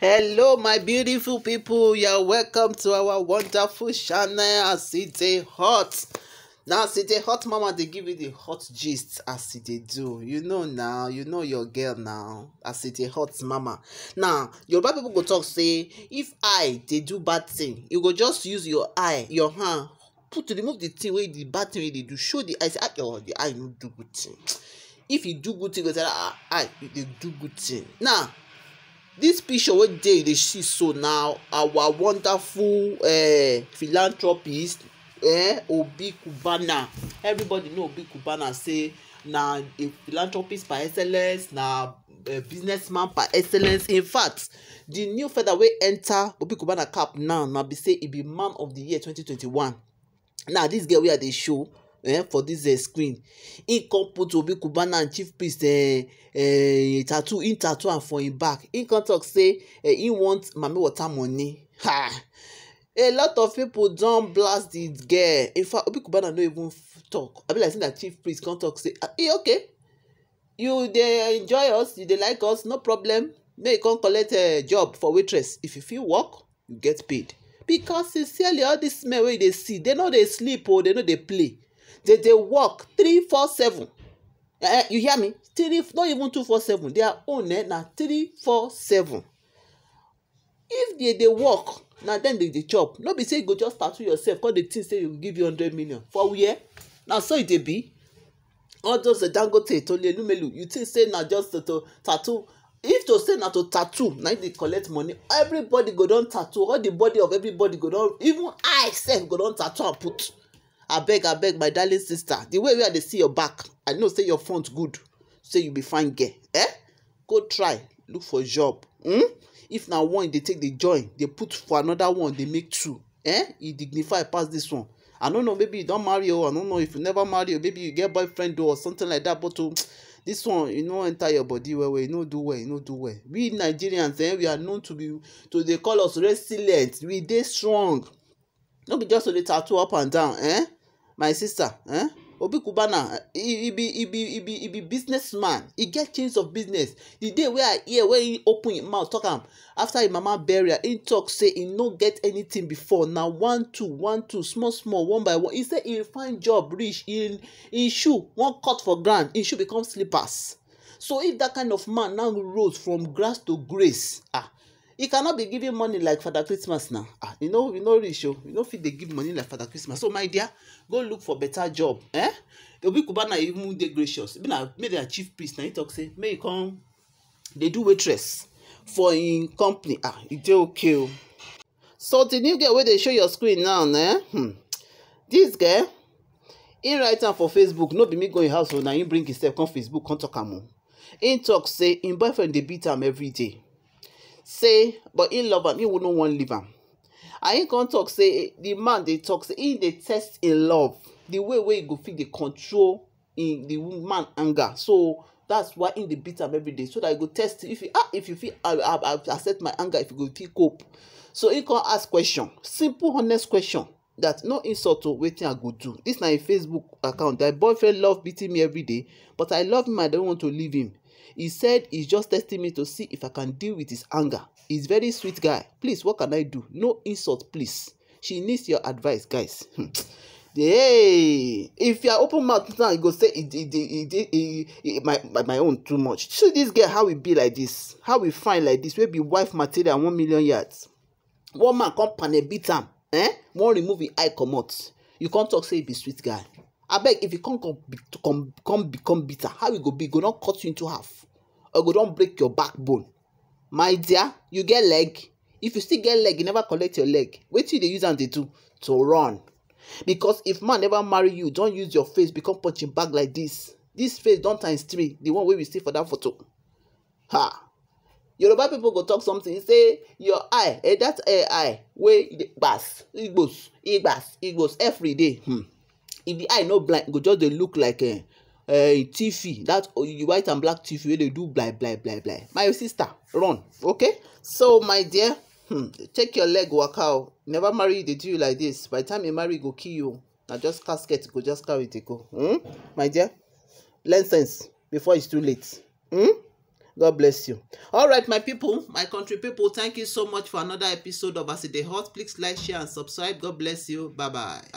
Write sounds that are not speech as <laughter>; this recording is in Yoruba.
Hello, my beautiful people. You're welcome to our wonderful channel as it is hot. Now, as it is hot, mama, they give you the hot gist as it they do. You know now, you know your girl now. As it is hot, mama. Now, your bad people go talk say, if I they do bad thing, you go just use your eye, your hand, put to remove the thing where the bad thing they do. Show the eyes. say, oh, the eye no do good thing. If you e do good thing, go tell ah, I they do good thing. Now. This picture wey dey you dey see so na our wonderful uh, philanthropist eh, obi Kubana. everybody know obi Kubana. say na a philanthropist by excellence na a eh, businessman by excellence in fact the new feather wey enter obi Kubana cap now na be say e be man of the year 2021 now this girl wey i dey show eh, for this uh, screen he come put obi cubana and chief priest uh, uh, tattoo He tattoo am for him back he come talk say uh, he want mami water money ha a lot of people don blast the girl in fact obi cubana no even talk abi like say na chief priest come talk say ah e okay you dey enjoy us you dey like us no problem May you come collect a job for waitress if you fit work you get paid because sincerely all these men wey you dey see they no dey sleep o oh, they no dey play they dey work three four seven eh, eh, you hear me three not even two four seven their own eh, na three four seven if they dey work na then they dey chop no be say you go just tattoo yourself come dey think say you give you hundred million for where na so e dey be all those uh, dangote tolu elumelu you think say na just to, to tattoo if to say na to tattoo na dey collect money everybody go don tattoo all the body of everybody go don even I sef go don tattoo and put abeg abeg my darling sister the way wey i dey see your back i know say your front good say you be fine girl eh go try look for job hmm? if na one you dey take dey join dey put for another one dey make two eh e dignify pass this one i no know maybe you don marry o i no know if you never marry o maybe you get boyfriend o or something like that but o oh, <tsk> this one you no enter your body well well you e no do well you e no do well we nigerians eh we are known to be to dey call us resilient we dey strong no be just to dey tattoo up and down eh my sister eh? obi cubana he be he be he be he be businessman He get change of business the day wey i hear wey he open him mouth talk am after him mama burial he talk say he no get anything before na one two one two small small one by one he say he find job reach him him shoe one cut for ground him shoe become slippers so if that kind of man now rose from grass to grace ah e cannot be giving money like father christmas now ah you know you know rich o you no fit dey give money like father christmas so my dear go look for better job eh obi kubana even dey gracious be na make their chief priest na he talk say make he come dey do waitress for him company ah e dey okay o so the new girl wey dey show your screen now eh hmm. this girl he write am for facebook no be me go him house o na him bring himself come facebook come talk am o him talk say him boyfriend dey beat am every day say but he love am he no wan leave am and he come talk say the man dey talk say he dey test him love the way wey he go fit dey control him the man anger so that's why him dey beat am every day so that he go test if he ah if you fit ah ah, ah accept my anger if you go fit cope so he come ask question simple honest question that no insult o wetin i go do this na im facebook account my boyfriend love beating me every day but i love him i don't want to leave him He said he's just testing me to see if I can deal with his anger. He's very sweet guy. Please, what can I do? No insult, please. She needs your advice, guys. Hmm. hey, if you are open mouth now, you go say it, it, it, it, it, my, my, my own too much. See this girl, how we be like this, how we fine like this, we be wife material one million yards. One man come pan a beat am, eh? One remove him eye comot. You can't talk say he be sweet guy abeg if you come come come become bitter how e go be go don cut you into half or go don break your backbone my dear you get leg if you still get leg you never collect your leg wetin you dey use am dey do to run because if man never marry you don use your face become punching bag like this this face don times three the one wey we see for that photo ha yoruba people go talk something e say your eye eh, that eh, eye wey dey gbas igbos igbas igbos every day. Hmm if the eye no blind go just dey look like eh, eh, a a tv that oh, white and black tv wey dey do bli bli bli bli my sister run okay so my dear hmm, take your leg waka o oh. never marry you dey do you like this by the time you marry e go kill you na just casket go just carry dey go hmm? my dear learn sense before it's too late. Hmm? God bless you. All right, my people, my country people, thank you so much for another episode of As It e Hot. Please like, share, and subscribe. God bless you. Bye bye.